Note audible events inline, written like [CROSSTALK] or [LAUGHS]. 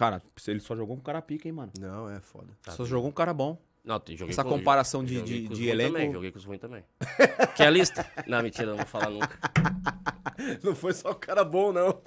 Cara, ele só jogou com um cara pica, hein, mano? Não, é foda. Tá só bem. jogou com um cara bom. Não, tem joguei Essa com, comparação de, de, com de elenco. Também, joguei com os ruins também. Quer a lista? Não, mentira, não vou falar nunca. [LAUGHS] Não foi só o cara bom, não.